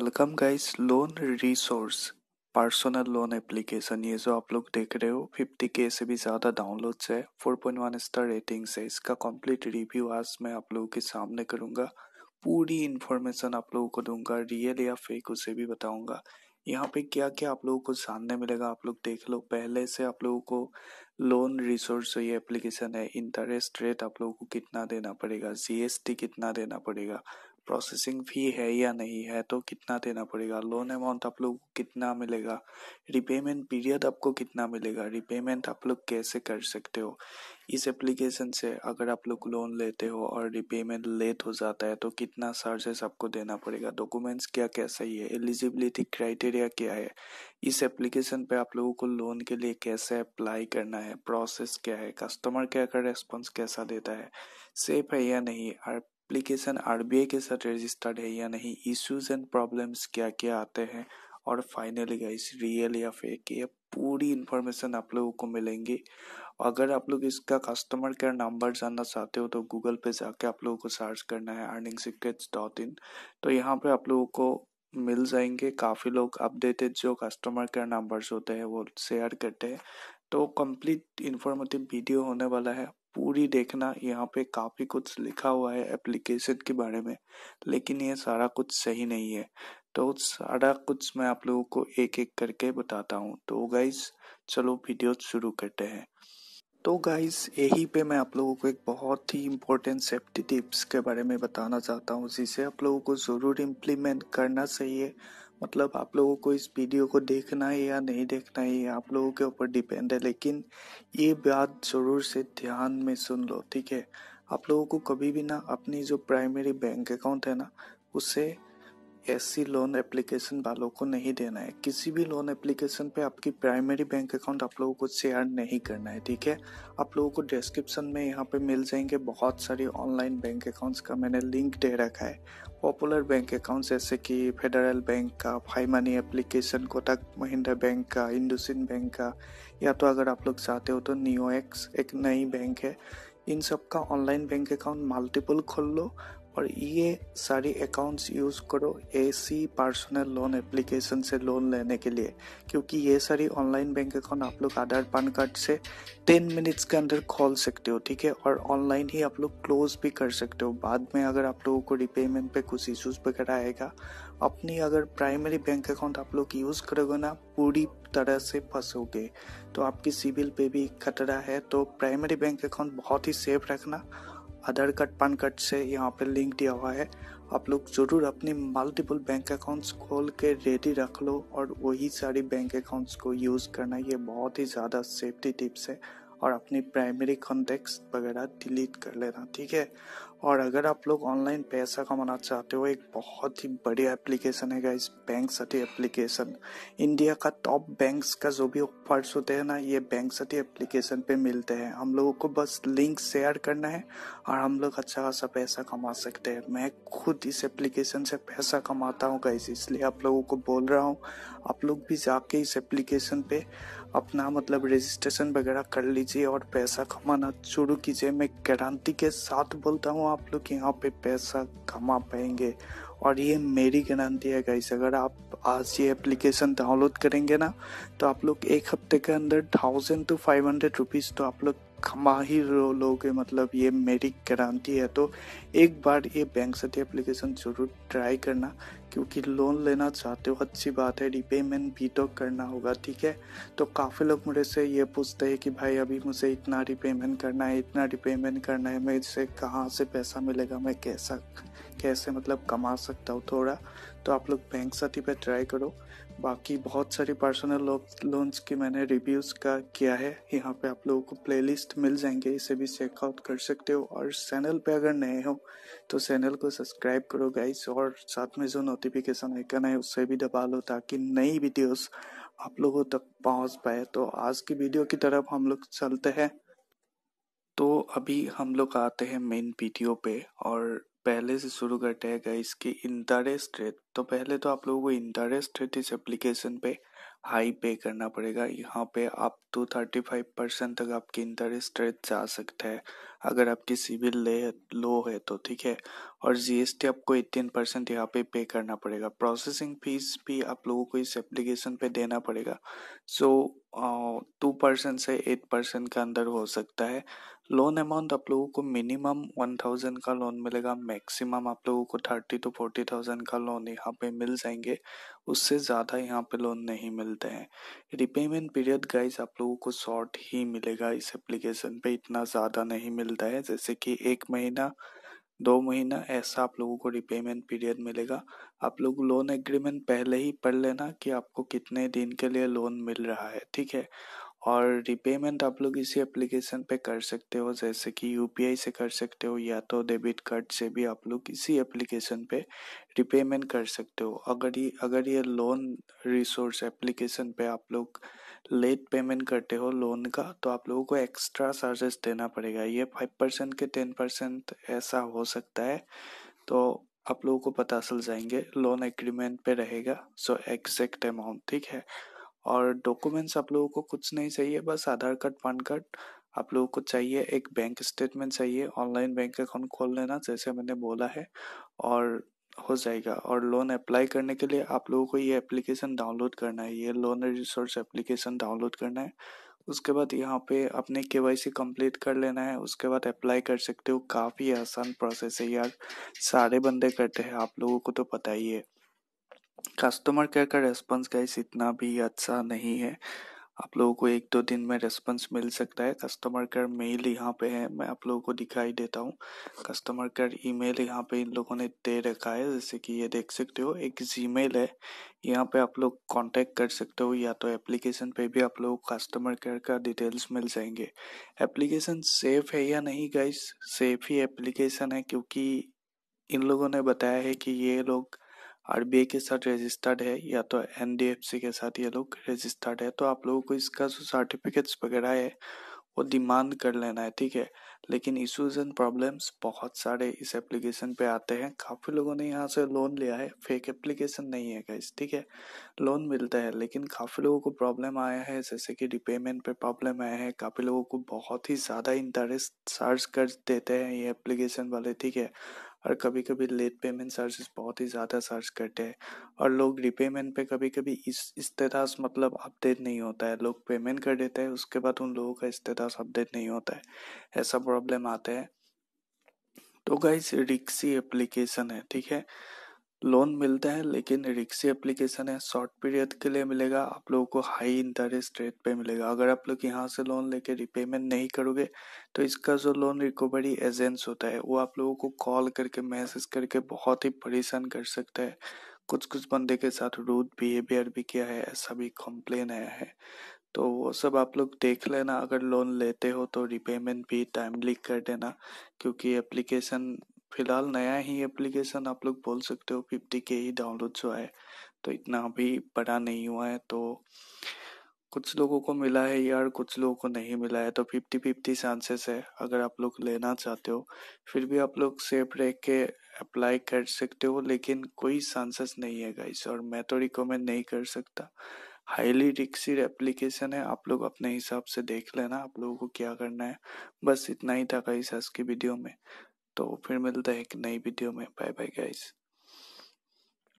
welcome guys loan resource personal loan application ये जो आप लोग देख रहे हो 50 के से भी ज़्यादा डाउनलोड्स है 4.1 स्टार रेटिंग्स है इसका कंप्लीट रिव्यू आज मैं आप लोगों के सामने करूँगा पूरी इन्फॉर्मेशन आप लोगों को दूंगा रियल या फेक उसे भी बताऊँगा यहाँ पे क्या क्या आप लोगों को जानने मिलेगा आप लोग देख लो पहले से आप लोगों को लोन रिसोर्स ये एप्लीकेशन है इंटरेस्ट रेट आप लोगों को कितना देना पड़ेगा जीएसटी कितना देना पड़ेगा प्रोसेसिंग फी है या नहीं है तो कितना देना पड़ेगा लोन अमाउंट आप लोग कितना मिलेगा रिपेमेंट पीरियड आपको कितना मिलेगा रिपेमेंट आप लोग कैसे कर सकते हो इस एप्लीकेशन से अगर आप लोग लोन लेते हो और रिपेमेंट लेट हो जाता है तो कितना चार्जेस आपको देना पड़ेगा डॉक्यूमेंट्स क्या क्या सही है एलिजिबिलिटी क्राइटेरिया क्या है इस एप्लीकेशन पे आप लोगों को लोन के लिए कैसे अप्लाई करना है प्रोसेस क्या है कस्टमर केयर का रेस्पॉन्स कैसा देता है सेफ है या नहीं और एप्लीकेशन आर के साथ रजिस्टर्ड है या नहीं इश्यूज एंड प्रॉब्लम्स क्या क्या आते हैं और फाइनली गाइस रियल या फेक ये पूरी इन्फॉर्मेशन आप लोगों को मिलेंगी अगर आप लोग इसका कस्टमर केयर नंबर जानना चाहते हो तो गूगल पे जाके आप लोगों को सर्च करना है अर्निंग सिक्रेट्स डॉट इन तो यहाँ पे आप लोगों को मिल जाएंगे काफ़ी लोग अपडेटेड जो कस्टमर केयर नंबर्स होते हैं वो शेयर करते हैं तो कंप्लीट इन्फॉर्मेटिव वीडियो होने वाला है पूरी देखना यहाँ पे काफी कुछ लिखा हुआ है एप्लीकेशन के बारे में लेकिन ये सारा कुछ सही नहीं है तो सारा कुछ मैं आप लोगों को एक एक करके बताता हूँ तो गाइज चलो वीडियो शुरू करते हैं तो गाइज यही पे मैं आप लोगों को एक बहुत ही इम्पोर्टेंट सेफ्टी टिप्स के बारे में बताना चाहता हूँ जिसे आप लोगों को ज़रूर इम्प्लीमेंट करना चाहिए मतलब आप लोगों को इस वीडियो को देखना है या नहीं देखना है ये आप लोगों के ऊपर डिपेंड है लेकिन ये बात ज़रूर से ध्यान में सुन लो ठीक है आप लोगों को कभी भी ना अपनी जो प्राइमरी बैंक अकाउंट है ना उसे ऐसी लोन एप्लीकेशन वालों को नहीं देना है किसी भी लोन एप्लीकेशन पे आपकी प्राइमरी बैंक अकाउंट आप लोगों को शेयर नहीं करना है ठीक है आप लोगों को डिस्क्रिप्शन में यहाँ पे मिल जाएंगे बहुत सारी ऑनलाइन बैंक अकाउंट्स का मैंने लिंक दे रखा है पॉपुलर बैंक अकाउंट जैसे कि फेडरल बैंक का Fi money application Kotak Mahindra bank का इंडोसिन बैंक का या तो अगर आप लोग चाहते हो तो न्यू एक्स एक नई बैंक है इन सब का ऑनलाइन बैंक अकाउंट मल्टीपल खोल लो और ये सारी अकाउंट्स यूज़ करो एसी पर्सनल लोन एप्लीकेशन से लोन लेने के लिए क्योंकि ये सारी ऑनलाइन बैंक अकाउंट आप लोग आधार पान कार्ड से टेन मिनट्स के अंदर खोल सकते हो ठीक है और ऑनलाइन ही आप लोग क्लोज भी कर सकते हो बाद में अगर आप लोगों को रिपेमेंट पे कुछ इशूज़ वगैरह आएगा अपनी अगर प्राइमरी बैंक अकाउंट आप लोग यूज़ करोगे ना पूरी तरह से फंसोगे तो आपकी सिविल पे भी खतरा है तो प्राइमरी बैंक अकाउंट बहुत ही सेफ रखना आधार कार्ड पान कार्ड से यहाँ पे लिंक दिया हुआ है आप लोग ज़रूर अपने मल्टीपल बैंक अकाउंट्स खोल के रेडी रख लो और वही सारी बैंक अकाउंट्स को यूज़ करना ये बहुत ही ज़्यादा सेफ्टी टिप्स है और अपनी प्राइमरी कॉन्टेक्ट वगैरह डिलीट कर लेना ठीक है और अगर आप लोग ऑनलाइन पैसा कमाना चाहते हो एक बहुत ही बढ़िया एप्लीकेशन है गाइज बैंक सटी एप्लीकेशन इंडिया का टॉप बैंक्स का जो भी ऑफर्स होते हैं ना ये बैंक सटी एप्लीकेशन पे मिलते हैं हम लोगों को बस लिंक शेयर करना है और हम लोग अच्छा खासा पैसा कमा सकते हैं मैं खुद इस एप्लीकेशन से पैसा कमाता हूँ गाइस इसलिए आप लोगों को बोल रहा हूँ आप लोग भी जाके इस एप्लीकेशन पे अपना मतलब रजिस्ट्रेशन वगैरह कर लीजिए और पैसा कमाना शुरू कीजिए मैं गारंटी के साथ बोलता हूँ आप लोग यहाँ पे पैसा कमा पाएंगे और ये मेरी गारंटी है गाइस अगर आप आज ये एप्लीकेशन डाउनलोड करेंगे ना तो आप लोग एक हफ्ते के अंदर thousand to five hundred rupees तो आप लोग माहिर लोग मतलब ये मेरी गारंटी है तो एक बार ये बैंक से एप्लीकेशन जरूर ट्राई करना क्योंकि लोन लेना चाहते हो अच्छी बात है रिपेमेंट भी तो करना होगा ठीक है तो काफ़ी लोग मुझे से ये पूछते हैं कि भाई अभी मुझे इतना रिपेमेंट करना है इतना रिपेमेंट करना है मैं इससे कहाँ से पैसा मिलेगा मैं कैसा कैसे मतलब कमा सकता हूँ थोड़ा तो आप लोग बैंक साथी पे ट्राई करो बाकी बहुत सारी पर्सनल लोन्स की मैंने रिव्यूज़ का किया है यहाँ पे आप लोगों को प्लेलिस्ट मिल जाएंगे इसे भी चेकआउट कर सकते हो और चैनल पे अगर नए हो तो चैनल को सब्सक्राइब करो गाइस और साथ में जो नोटिफिकेशन आइकन है उसे भी दबा लो ताकि नई वीडियोस आप लोगों तक पहुंच पाए तो आज की वीडियो की तरफ हम लोग चलते हैं तो अभी हम लोग आते हैं मेन वीडियो पे और पहले से शुरू करते हैं गाइस कि इंटरेस्ट रेट तो पहले तो आप लोगों को इंटरेस्ट रेट इस एप्लीकेशन पे हाई पे करना पड़ेगा यहाँ पे आप टू थर्टी फाइव परसेंट तक आपकी इंटरेस्ट रेट जा सकता है अगर आपकी सिविल ले लो है तो ठीक है और जीएसटी आपको एटीन परसेंट यहाँ पे पे करना पड़ेगा प्रोसेसिंग फीस भी आप लोगों को इस एप्लीकेशन पे देना पड़ेगा सो टू परसेंट से एट परसेंट के अंदर हो सकता है लोन अमाउंट आप लोगों को मिनिमम वन थाउजेंड का लोन मिलेगा मैक्सिमम आप लोगों को थर्टी टू फोर्टी थाउजेंड का लोन यहाँ पे मिल जाएंगे उससे ज़्यादा यहाँ पे लोन नहीं मिलते हैं रिपेमेंट पीरियड गाइज आप लोगों को शॉर्ट ही मिलेगा इस एप्लीकेशन पे इतना ज़्यादा नहीं मिलता है जैसे कि एक महीना दो महीना ऐसा आप लोगों को रिपेमेंट पीरियड मिलेगा आप लोग लोन एग्रीमेंट पहले ही पढ़ लेना कि आपको कितने दिन के लिए लोन मिल रहा है ठीक है और रिपेमेंट आप लोग इसी एप्लीकेशन पे कर सकते हो जैसे कि यू से कर सकते हो या तो डेबिट कार्ड से भी आप लोग इसी एप्लीकेशन पे रिपेमेंट कर सकते हो अगर ये अगर ये लोन रिसोर्स एप्लीकेशन पे आप लोग लेट पेमेंट करते हो लोन का तो आप लोगों को एक्स्ट्रा चार्जेस देना पड़ेगा ये फाइव परसेंट के टेन परसेंट ऐसा हो सकता है तो आप लोगों को पता चल जाएंगे लोन एग्रीमेंट पे रहेगा सो एग्जैक्ट अमाउंट ठीक है और डॉक्यूमेंट्स आप लोगों को कुछ नहीं चाहिए बस आधार कार्ड पान कार्ड आप लोगों को चाहिए एक बैंक स्टेटमेंट चाहिए ऑनलाइन बैंक अकाउंट खोल लेना जैसे मैंने बोला है और हो जाएगा और लोन अप्लाई करने के लिए आप लोगों को ये एप्लीकेशन डाउनलोड करना है ये लोन रिसोर्स एप्लीकेशन डाउनलोड करना है उसके बाद यहाँ पे अपने के वाई सी कर लेना है उसके बाद अप्लाई कर सकते हो काफ़ी आसान प्रोसेस है यार सारे बंदे करते हैं आप लोगों को तो पता ही है कस्टमर केयर का रेस्पॉन्स गाइस इतना भी अच्छा नहीं है आप लोगों को एक दो दिन में रेस्पॉन्स मिल सकता है कस्टमर केयर मेल यहाँ पे है मैं आप लोगों को दिखाई देता हूँ कस्टमर केयर ईमेल यहाँ पे इन लोगों ने दे रखा है जैसे कि ये देख सकते हो एक जीमेल है यहाँ पे आप लोग कांटेक्ट कर सकते हो या तो एप्लीकेशन पे भी आप लोगों को कस्टमर केयर का डिटेल्स मिल जाएंगे एप्लीकेशन सेफ है या नहीं गाइस सेफ ही एप्लीकेशन है क्योंकि इन लोगों ने बताया है कि ये लोग आरबीआई के साथ रजिस्टर्ड है या तो सी के साथ ये लोग रजिस्टर्ड है तो आप लोगों को इसका जो सर्टिफिकेट्स वगैरह है वो डिमांड कर लेना है ठीक है लेकिन इशूज एंड प्रॉब्लम्स बहुत सारे इस एप्लीकेशन पे आते हैं काफ़ी लोगों ने यहाँ से लोन लिया है फेक एप्लीकेशन नहीं है गाइस ठीक है लोन मिलता है लेकिन काफ़ी लोगों को प्रॉब्लम आया है जैसे कि रिपेमेंट पे प्रॉब्लम आया है काफ़ी लोगों को बहुत ही ज़्यादा इंटरेस्ट सर्च कर देते हैं ये एप्लीकेशन वाले ठीक है और कभी कभी लेट पेमेंट चार्जेस बहुत ही ज़्यादा चार्ज करते हैं और लोग रिपेमेंट पे कभी कभी इस इस्तेदास मतलब अपडेट नहीं होता है लोग पेमेंट कर देते हैं उसके बाद उन लोगों का इस्तेदास अपडेट नहीं होता है ऐसा प्रॉब्लम आता है तो गाइस रिक्सी एप्लीकेशन है ठीक है लोन मिलता है लेकिन रिक्सी एप्लीकेशन है शॉर्ट पीरियड के लिए मिलेगा आप लोगों को हाई इंटरेस्ट रेट पे मिलेगा अगर आप लोग यहाँ से लोन लेके रिपेमेंट नहीं करोगे तो इसका जो लोन रिकवरी एजेंट्स होता है वो आप लोगों को कॉल करके मैसेज करके बहुत ही परेशान कर सकता है कुछ कुछ बंदे के साथ रूड बिहेवियर भी किया है ऐसा भी कंप्लेन आया है तो वो सब आप लोग देख लेना अगर लोन लेते हो तो रिपेमेंट भी टाइमली कर देना क्योंकि एप्लीकेशन फिलहाल नया ही एप्लीकेशन आप लोग बोल सकते हो फिफ्टी के ही डाउनलोड जो है तो इतना अभी बड़ा नहीं हुआ है तो कुछ लोगों को मिला है यार कुछ लोगों को नहीं मिला है तो फिफ्टी फिफ्टी चांसेस है अगर आप लोग लेना चाहते हो फिर भी आप लोग सेफ रह के अप्लाई कर सकते हो लेकिन कोई चांसेस नहीं है गाइस और मैं तो रिकमेंड नहीं कर सकता हाईली रिक्सिड एप्लीकेशन है आप लोग अपने हिसाब से देख लेना आप लोगों को क्या करना है बस इतना ही था गाइस आज की वीडियो में तो फिर मिलते हैं एक नई वीडियो में बाय बाय गाइस